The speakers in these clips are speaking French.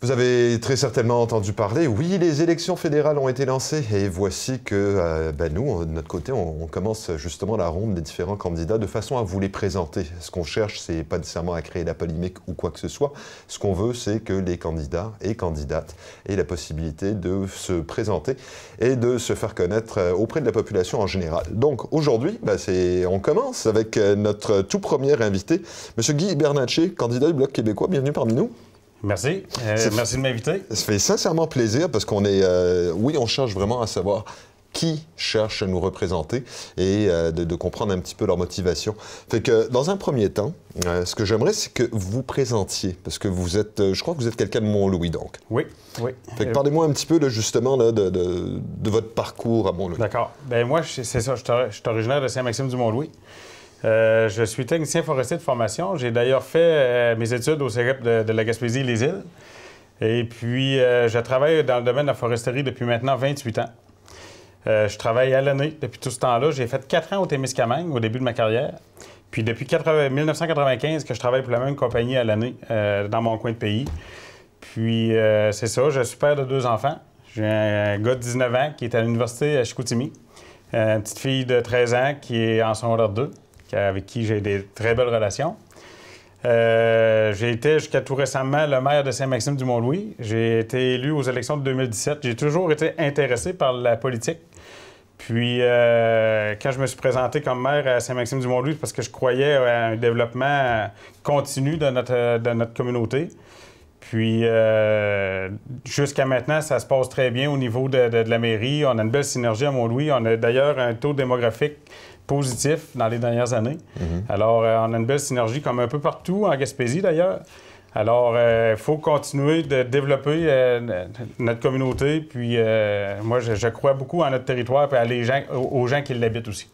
Vous avez très certainement entendu parler, oui, les élections fédérales ont été lancées et voici que euh, ben, nous, de notre côté, on, commence justement la ronde des différents candidats de façon à vous les présenter. Ce qu'on cherche, c'est pas nécessairement à créer la polémique ou quoi que ce soit. Ce qu'on veut, c'est que les candidats et candidates aient la possibilité de se présenter et de se faire connaître euh, auprès de la population en général. Donc aujourd'hui, ben on commence avec euh, notre tout premier invité, M. Guy Bernatchez, candidat du Bloc québécois. Bienvenue parmi nous. Merci. Euh, merci de m'inviter. Ça fait sincèrement plaisir parce qu'on est. Euh, oui, on cherche vraiment à savoir qui cherche à nous représenter et euh, de, comprendre un petit peu leur motivation. Fait que, dans un premier temps, ce que j'aimerais, c'est que vous présentiez, parce que vous êtes, je crois que vous êtes quelqu'un de Mont-Louis, donc. Oui, oui. Fait que parlez-moi un petit peu, justement, de, votre parcours à mont D'accord. Ben moi, c'est ça, je suis originaire de Saint-Maxime-du-Mont-Louis. Euh, je suis technicien forestier de formation. J'ai d'ailleurs fait euh, mes études au cégep de, la Gaspésie-Les Îles. Et puis, euh, je travaille dans le domaine de la foresterie depuis maintenant 28 ans. je travaille à l'année depuis tout ce temps-là. J'ai fait 4 ans au Témiscamingue au début de ma carrière. Puis depuis 1995 que je travaille pour la même compagnie à l'année dans mon coin de pays. Puis c'est ça, je suis père de deux enfants. J'ai un gars de 19 ans qui est à l'université à Chicoutimi. Une petite fille de 13 ans qui est en secondaire 2 avec qui j'ai des très belles relations. Euh, j'ai été jusqu'à tout récemment le maire de Saint-Maxime-du-Mont-Louis. J'ai été élu aux élections de 2017. J'ai toujours été intéressé par la politique. Puis, euh, quand je me suis présenté comme maire à Saint-Maxime-du-Mont-Louis, parce que je croyais à un développement continu de notre, de notre communauté. Puis, euh, jusqu'à maintenant, ça se passe très bien au niveau de, de, la mairie. On a une belle synergie à Mont-Louis. On a d'ailleurs un taux démographique positif dans les dernières années. Mhm. Alors, euh, on a une belle synergie comme un peu partout, en Gaspésie d'ailleurs. Alors, il euh, faut continuer de développer euh, notre communauté. Puis, moi, je, crois beaucoup à notre territoire et aux gens qui l'habitent aussi.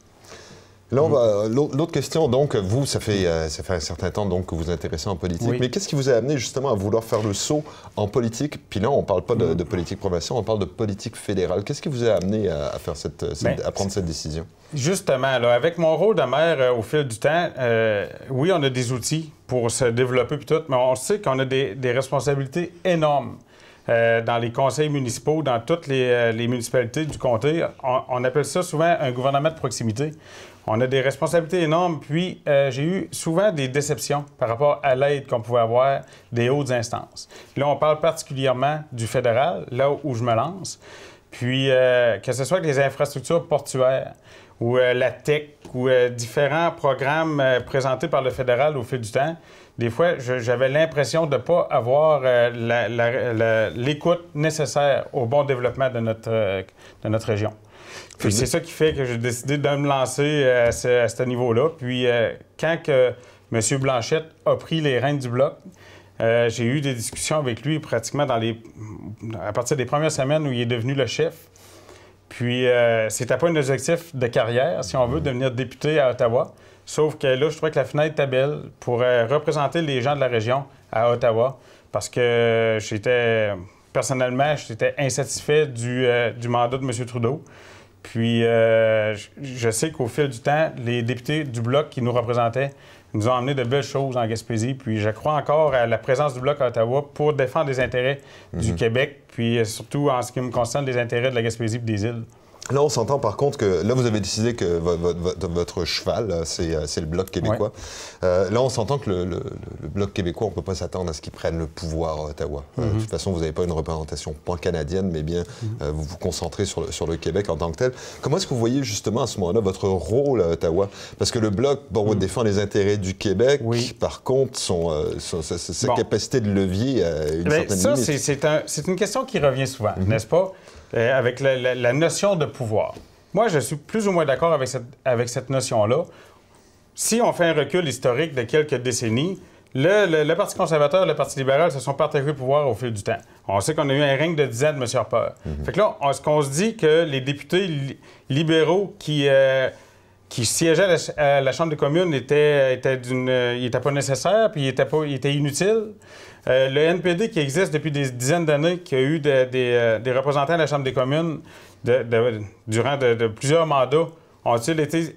Mm. Euh, l'autre question, donc, vous, ça fait, euh, ça fait un certain temps donc, que vous vous intéressez en politique, mais qu'est-ce qui vous a amené justement à vouloir faire le saut en politique Puis là, on ne parle pas mm. de, politique provinciale, on parle de politique fédérale. Qu'est-ce qui vous a amené à, faire cette, euh, ben, à prendre cette décision Justement, avec mon rôle de maire au fil du temps, oui, on a des outils pour se développer puis tout, mais on sait qu'on a des, responsabilités énormes. dans les conseils municipaux, dans toutes les, municipalités du comté. on, appelle ça souvent un gouvernement de proximité. On a des responsabilités énormes, puis euh, j'ai eu souvent des déceptions par rapport à l'aide qu'on pouvait avoir des hautes instances. Là, on parle particulièrement du fédéral, là où je me lance. Puis, euh, que ce soit les infrastructures portuaires ou euh, la tech ou différents programmes présentés par le fédéral au fil du temps, des fois, j'avais l'impression de ne pas avoir l'écoute nécessaire au bon développement de notre, de notre région c'est ça qui fait que j'ai décidé de me lancer euh, à ce, niveau-là. Puis euh, quand M. Blanchette a pris les reins du bloc, euh, j'ai eu des discussions avec lui pratiquement à partir des premières semaines où il est devenu le chef. Puis c'était pas un objectif de carrière, si on veut, devenir député à Ottawa. Sauf que là, je trouvais que la fenêtre était belle pour représenter les gens de la région à Ottawa parce que j'étais personnellement, j'étais insatisfait du, du, mandat de M. Trudeau. Puis, euh, je sais qu'au fil du temps, les députés du Bloc qui nous représentaient nous ont amené de belles choses en Gaspésie. Puis, je crois encore à la présence du Bloc à Ottawa pour défendre les intérêts du mhm. Québec, puis euh, surtout en ce qui me concerne, les intérêts de la Gaspésie et des îles. Là, on s'entend par contre que là, vous avez décidé que votre, cheval, euh, c'est le Bloc québécois. Euh, là, on s'entend que le, Bloc québécois, on ne peut pas s'attendre à ce qu'il prenne le pouvoir à euh, Ottawa. de mhm. toute façon, vous n'avez pas une représentation pan-canadienne, mais bien mhm. vous vous concentrez sur le, Québec en tant que tel. Comment est-ce que vous voyez justement à ce moment-là votre rôle à Ottawa Parce que le Bloc, bon, mhm. défend les intérêts du Québec. Oui. Par contre, son, sa, capacité de levier une mais eh ben, certaine ça, Ça, c'est une question qui revient souvent, n'est-ce pas euh, avec la, notion de pouvoir. Moi, je suis plus ou moins d'accord avec cette, avec cette notion-là. Si on fait un recul historique de quelques décennies, le, le, Parti conservateur et le Parti libéral se sont partagés le pouvoir au fil du temps. On sait qu'on a eu un règne de 10 ans de M. Harper. Mhm. Fait que là, est-ce qu'on se dit que les députés libéraux qui, euh, qui siégeait à la, Chambre des communes était, d'une, euh, il pas nécessaire, puis il était, pas, il inutile. Euh, le NPD qui existe depuis des dizaines d'années, qui a eu euh, des représentants à la Chambre des communes durant de, plusieurs mandats, ont-ils été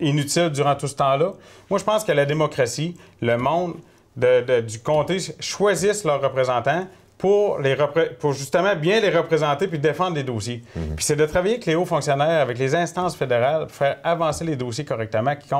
inutiles durant tout ce temps-là? Moi, je pense que la démocratie, le monde du comté choisissent leurs représentants, pour, justement bien les représenter puis défendre les dossiers. Mhm. Puis c'est de travailler avec les hauts fonctionnaires, avec les instances fédérales, pour faire avancer les dossiers correctement qui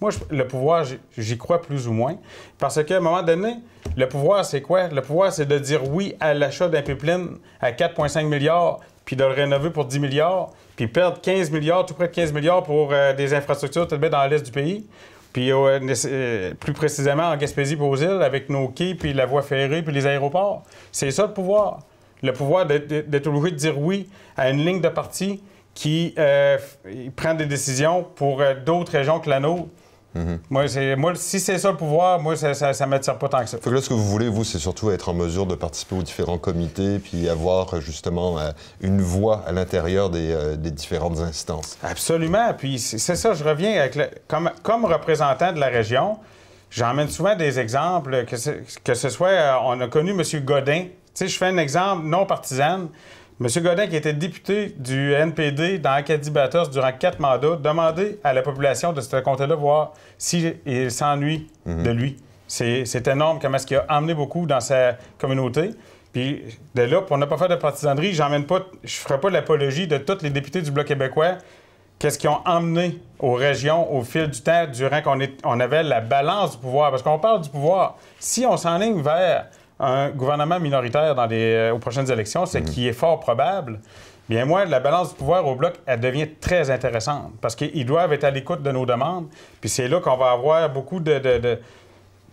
Moi, le pouvoir, j'y crois plus ou moins, parce qu'à un moment donné, le pouvoir, c'est quoi? Le pouvoir, c'est de dire oui à l'achat d'un pipeline à 4,5 milliards, puis de le rénover pour 10 milliards, puis perdre 15 milliards, tout près de 15 milliards pour euh, des infrastructures dans l'est du pays. Puis euh, euh, plus précisément en gaspésie aux îles, avec nos quais, puis la voie ferrée, puis les aéroports. C'est ça le pouvoir. Le pouvoir d'être obligé de dire oui à une ligne de parti qui euh, prend des décisions pour d'autres régions que la nôtre Mhm. Moi, si c'est ça le pouvoir, moi, ça ne m'attire pas tant que ça. là, ce que vous voulez, vous, c'est surtout être en mesure de participer aux différents comités puis avoir euh, justement euh, une voix à l'intérieur euh, des, différentes instances. Absolument. Puis c'est ça, je reviens avec comme, représentant de la région, j'emmène souvent des exemples, que ce, soit, on a connu M. Godin. Tu sais, je fais un exemple non partisan. M. Godin, qui était député du NPD dans Acadie-Bathurst durant quatre mandats, demandait à la population de ce comté-là voir s'il s'ennuie mhm. de lui. C'est énorme comment est-ce qu'il a emmené beaucoup dans sa communauté. Puis de là, pour ne pas faire de partisanerie, j'emmène pas, je ferai pas l'apologie de tous les députés du Bloc québécois. Qu'est-ce qu'ils ont emmené aux régions au fil du temps durant qu'on avait la balance du pouvoir? Parce qu'on parle du pouvoir. Si on s'enligne vers un gouvernement minoritaire dans les, euh, aux prochaines élections, ce mm. qui est fort probable, bien moi, la balance du pouvoir au bloc, elle devient très intéressante parce qu'ils doivent être à l'écoute de nos demandes. Puis c'est là qu'on va avoir beaucoup de, de, de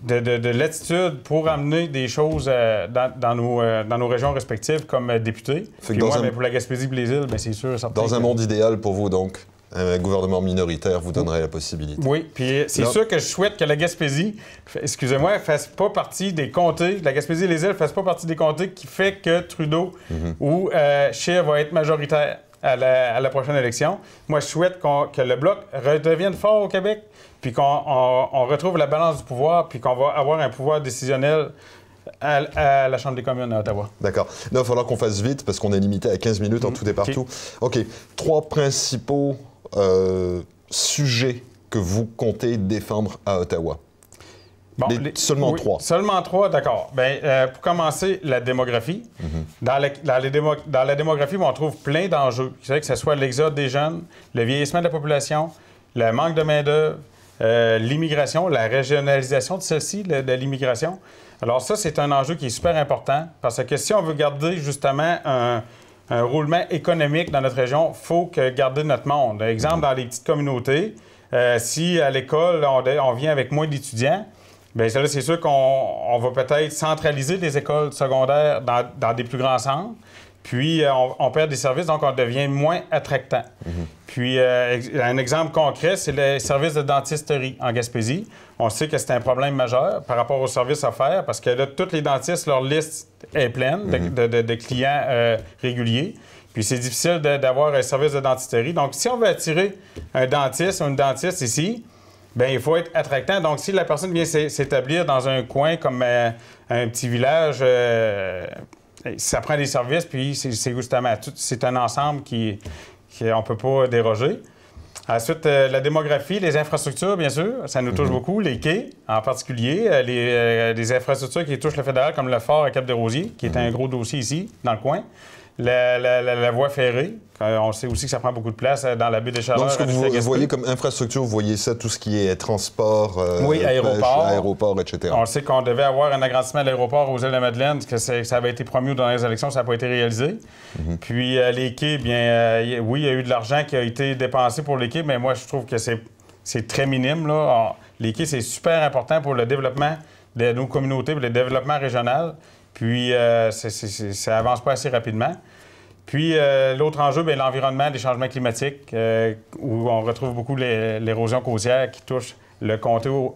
de, pour amener des choses euh, dans, dans, nos, euh, dans nos régions respectives comme députés. Puis moi, pour la Gaspésie les ben, c'est sûr. Dans un monde idéal pour vous, donc, un gouvernement minoritaire vous donnerait la possibilité. Oui, puis c'est sûr que je souhaite que la Gaspésie, excusez-moi, fasse pas partie des comtés, la Gaspésie et les îles fassent pas partie des comtés qui fait que Trudeau mhm. ou euh, chez va être majoritaire à la, prochaine élection. Moi, je souhaite que le bloc redevienne fort au Québec, puis qu'on retrouve la balance du pouvoir, puis qu'on va avoir un pouvoir décisionnel à, la Chambre des communes à Ottawa. D'accord. Là, il va falloir qu'on fasse vite parce qu'on est limité à 15 minutes en mhm. tout et partout. OK. Trois principaux euh, sujets que vous comptez défendre à Ottawa? seulement trois. Seulement trois, d'accord. Ben, euh, pour commencer, la démographie. Mhm. dans, la, les dans, la démographie, on trouve plein d'enjeux, que ce soit l'exode des jeunes, le vieillissement de la population, le manque de main-d'œuvre, euh, l'immigration, la régionalisation de celle-ci, de l'immigration. Alors, ça, c'est un enjeu qui est super important parce que si on veut garder justement un un roulement économique dans notre région, faut que garder notre monde. Exemple, dans les petites communautés, euh, si à l'école, on, vient avec moins d'étudiants, bien c'est sûr qu'on va peut-être centraliser les écoles secondaires dans, dans, des plus grands centres. Puis, euh, on, perd des services, donc on devient moins attractant. Mhm. Puis, euh, un exemple concret, c'est les services de dentisterie en Gaspésie. On sait que c'est un problème majeur par rapport aux services offerts parce que là, tous les dentistes, leur liste est pleine de, mhm. clients euh, réguliers. Puis, c'est difficile d'avoir un service de dentisterie. Donc, si on veut attirer un dentiste ou une dentiste ici, Bien, il faut être attractant. Donc, si la personne vient s'établir dans un coin comme un petit village, ça prend des services, puis c'est justement c'est un ensemble qui, qui on peut pas déroger. Ensuite, euh, la démographie, les infrastructures, bien sûr, ça nous touche mhm. beaucoup. Les quais, en particulier, euh, les, euh, infrastructures qui touchent le fédéral, comme le fort à Cap-de-Rosier, qui est mhm. un gros dossier ici, dans le coin. La, voie ferrée, euh, on sait aussi que ça prend beaucoup de place euh, dans la baie des Chaleurs. Donc, ce que vous, voyez comme infrastructure, vous voyez ça, tout ce qui est transport, euh, aéroport, etc. On sait qu'on devait avoir un agrandissement de l'aéroport aux Îles-de-Madeleine, que, que, ça avait été promis dans les élections, ça n'a pas été réalisé. Mm-hmm. Puis l'équipe, bien, oui, il y a eu de l'argent qui a été dépensé pour l'équipe, mais moi, je trouve que c'est très minime. L'équipe, c'est super important pour le développement de nos communautés, pour le développement régional. Puis, euh, ça n'avance pas assez rapidement. Puis, euh, l'autre enjeu, bien, l'environnement, les changements climatiques, euh, où on retrouve beaucoup l'érosion côtière qui touche le comté au,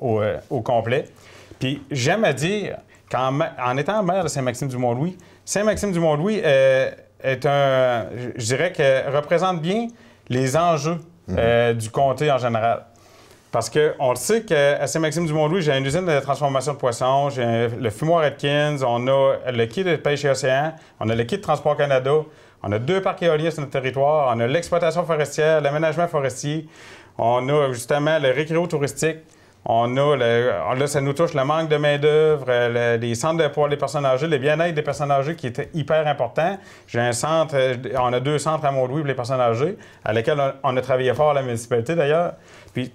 complet. Puis, j'aime à dire qu'en en étant maire de Saint-Maxime-du-Mont-Louis, Saint-Maxime-du-Mont-Louis est un, je dirais que représente bien les enjeux mm-hmm. du comté en général. Parce qu'on le sait qu'à Saint-Maxime-du-Mont-Louis, j'ai une usine de transformation de poissons, j'ai le fumoir Atkins, on a le quai de pêche et océan, on a le quai de Transport Canada, on a deux parcs éoliens sur notre territoire, on a l'exploitation forestière, l'aménagement forestier, on a justement le récréo touristique, on a, le, là, ça nous touche le manque de main-d'œuvre, euh, les centres pour les personnes âgées, le bien-être des personnes âgées qui est hyper important. J'ai un centre, euh, on a deux centres à Mont-Louis pour les personnes âgées, à lesquels on, a travaillé fort la municipalité d'ailleurs. Puis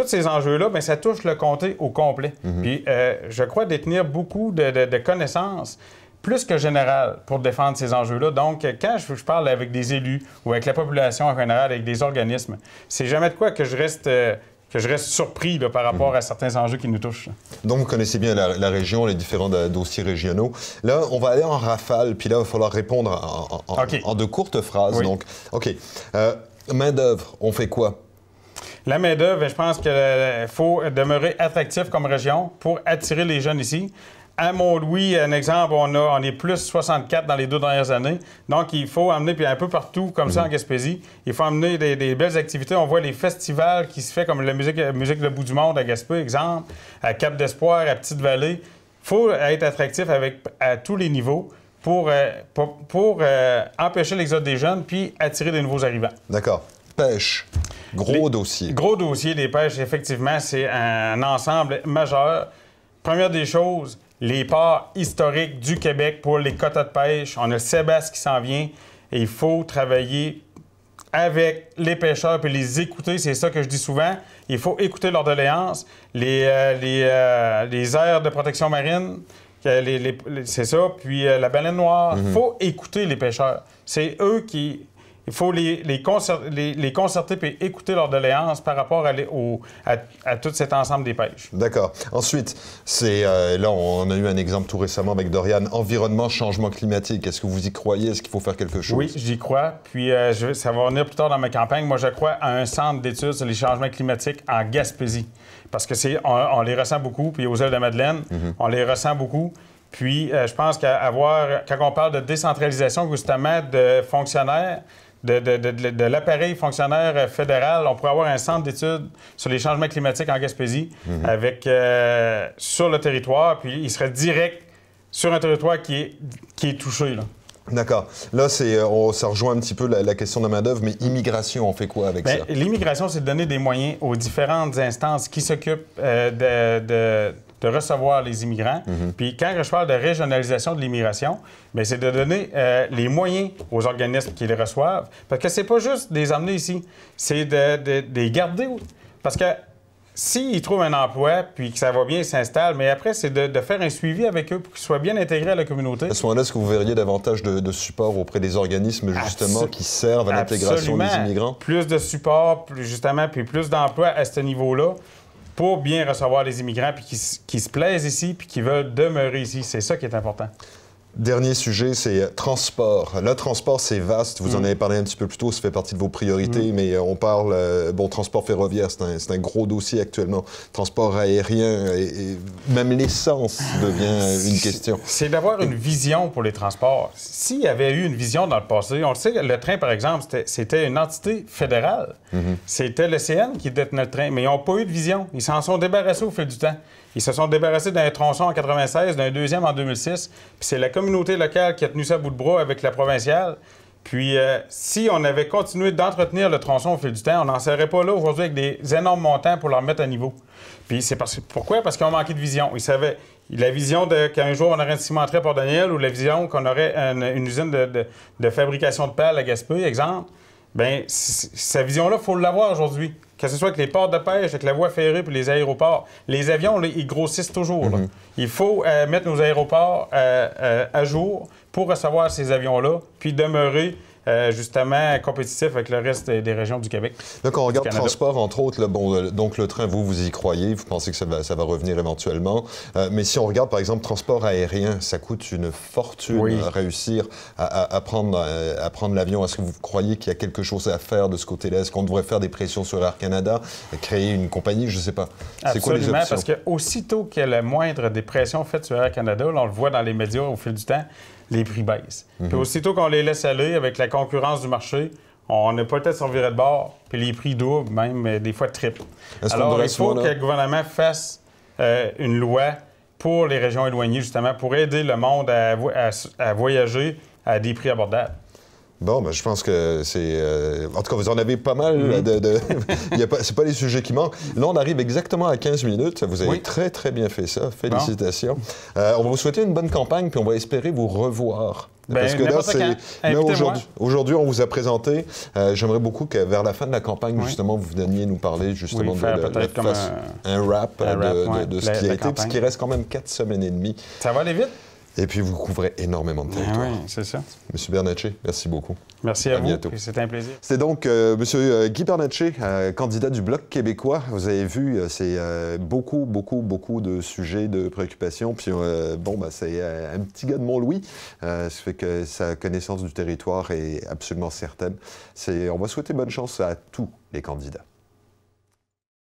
tous ces enjeux-là, ben, ça touche le comté au complet. Mhm. Puis euh, je crois détenir beaucoup de, connaissances plus que générales pour défendre ces enjeux-là. Donc, euh, quand je, parle avec des élus ou avec la population en général, avec des organismes, c'est jamais de quoi que je reste... Euh, que je reste surpris par rapport mhm. à certains enjeux qui nous touchent. Donc, vous connaissez bien la, région, les différents dossiers régionaux. Là, on va aller en rafale, puis là, il va falloir répondre en, en, de courtes phrases. Donc, OK. Main-d'œuvre, on fait quoi la main ben, je pense qu'il euh, faut demeurer attractif comme région pour attirer les jeunes ici. À Mont-Louis, un exemple, on, on est plus 64 dans les deux dernières années. Donc, il faut amener, puis un peu partout, comme ça, en mhm. Gaspésie, il faut amener des, belles activités. On voit les festivals qui se font comme la musique, musique de bout du monde à Gaspé, exemple, à Cap d'Espoir, à Petite-Vallée. Il faut être attractif avec, à tous les niveaux pour, euh, pour, euh, empêcher l'exode des jeunes puis attirer des nouveaux arrivants. D'accord pêche. Gros dossier. Gros dossier des pêches, effectivement, c'est un ensemble majeur. Première des choses, les ports historiques du Québec pour les quotas de pêche. On a Sébastien qui s'en vient il faut travailler avec les pêcheurs puis les écouter. C'est ça que je dis souvent. Il faut écouter leurs doléances, les, euh, euh, les, aires de protection marine, c'est ça, puis euh, la baleine noire. Il mm-hmm. faut écouter les pêcheurs. C'est eux qui il faut les, les, concerter puis écouter leurs doléances par rapport à, tout cet ensemble des pêches. D'accord. Ensuite, c'est euh, là, on a eu un exemple tout récemment avec Dorian, environnement, changement climatique. Est-ce que vous y croyez? Est-ce qu'il faut faire quelque chose? Oui, j'y crois. Puis euh, je, ça va venir plus tard dans ma campagne. Moi, je crois à un centre d'études sur les changements climatiques en Gaspésie. Parce que c'est, on, les ressent beaucoup. Puis aux îles de Madeleine, mm-hmm. on les ressent beaucoup. Puis, euh, je pense qu'avoir, quand on parle de décentralisation, justement, de fonctionnaires, de, l'appareil fonctionnaire fédéral. On pourrait avoir un centre d'études sur les changements climatiques en Gaspésie mhm. avec, euh, sur le territoire, puis il serait direct sur un territoire qui est, qui est touché. D'accord. Là, c'est, euh, on, ça rejoint un petit peu la, question de main-d'œuvre, mais immigration, on fait quoi avec ben, ça? L'immigration, c'est de donner des moyens aux différentes instances qui s'occupent euh, de de recevoir les immigrants. Mhm. Puis quand je parle de régionalisation de l'immigration, ben, c'est de donner euh, les moyens aux organismes qui les reçoivent. Parce que c'est pas juste de les emmener ici, c'est de, les garder. Parce que s'ils trouvent un emploi, puis que ça va bien, ils s'installent, mais après, c'est de, faire un suivi avec eux pour qu'ils soient bien intégrés à la communauté. À ce moment-là, est-ce que vous verriez davantage de, support auprès des organismes, justement, qui servent à l'intégration des immigrants? Plus de support, justement, puis plus d'emplois à ce niveau-là pour bien recevoir les immigrants, qui, se plaisent ici, puis qui veulent demeurer ici. C'est ça qui est important. Dernier sujet, c'est euh, transport. Le transport, c'est vaste. Vous en mm. avez parlé un petit peu plus tôt, ça fait partie de vos priorités, mm. mais euh, on parle, euh, bon, transport ferroviaire, c'est un, un, gros dossier actuellement. Transport aérien, et, même l'essence devient une question. C'est d'avoir une vision pour les transports. S'il y avait eu une vision dans le passé, on le sait, le train, par exemple, c'était une entité fédérale. Mm-hmm. C'était C'était l'ECN qui détenait le train, mais ils n'ont pas eu de vision. Ils s'en sont débarrassés au fil du temps. Ils se sont débarrassés d'un tronçon en 1996, d'un deuxième en 2006. Puis c'est la communauté locale qui a tenu ça bout de bras avec la provinciale. Puis euh, si on avait continué d'entretenir le tronçon au fil du temps, on n'en serait pas là aujourd'hui avec des énormes montants pour le remettre à niveau. Puis c'est parce... pourquoi? Parce qu'ils ont manqué de vision. Ils savaient la vision qu'un jour on aurait un cimenterie à Port-Daniel ou la vision qu'on aurait une, usine de, fabrication de pales à Gaspé, exemple. Bien, sa vision-là, il faut l'avoir aujourd'hui. Que ce soit avec les ports de pêche, avec la voie ferrée puis les aéroports. Les avions, ils grossissent toujours. Mm-hmm. Il faut euh, mettre nos aéroports euh, euh, à jour pour recevoir ces avions-là, puis demeurer euh, justement compétitif avec le reste des régions du Québec. Donc, on regarde transport, entre autres, le, donc le train, vous, vous y croyez, vous pensez que ça va, revenir éventuellement. Euh, mais si on regarde, par exemple, transport aérien, ça coûte une fortune euh, réussir à, prendre, l'avion. Est-ce que vous croyez qu'il y a quelque chose à faire de ce côté-là? Est-ce qu'on devrait faire des pressions sur Air Canada, créer une compagnie? Je ne sais pas. C'est quoi les options? parce que aussitôt qu'il y a la moindre des pressions sur Air Canada, on le voit dans les médias au fil du temps, les prix baissent. Mhm. Puis aussitôt qu'on les laisse aller avec la concurrence du marché, on est peut-être virage de bord, puis les prix doublent, même mais euh, des fois triplent. Alors, il faut que le gouvernement fasse euh, une loi pour les régions éloignées, justement, pour aider le monde à voyager à des prix abordables. Bon, ben, je pense que c'est. Euh, en tout cas, vous en avez pas mal. Mm-hmm. De, de... c'est pas les sujets qui manquent. Là, on arrive exactement à 15 minutes. Vous avez très, très bien fait ça. Félicitations. Euh, on va vous souhaiter une bonne campagne, puis on va espérer vous revoir. Ben, parce que là, c'est. Aujourd'hui, on vous a présenté. Euh, j'aimerais beaucoup que vers la fin de la campagne, justement, vous veniez nous parler justement de, la un... rap, de, ce qui a été, parce reste quand même quatre semaines et demie. Ça va aller vite? Et puis vous couvrez énormément de ah territoire. oui, c'est ça. Monsieur Bernatchez, merci beaucoup. Merci à, vous. C'était un plaisir. C'est donc euh, Monsieur euh, Guy Bernatchez, euh, candidat du Bloc québécois. Vous avez vu, c'est beaucoup, beaucoup, beaucoup de sujets, de préoccupations. Puis bon, bah, c'est un petit gars de Mont-Louis. qui fait que sa connaissance du territoire est absolument certaine. C'est, on va souhaiter bonne chance à tous les candidats.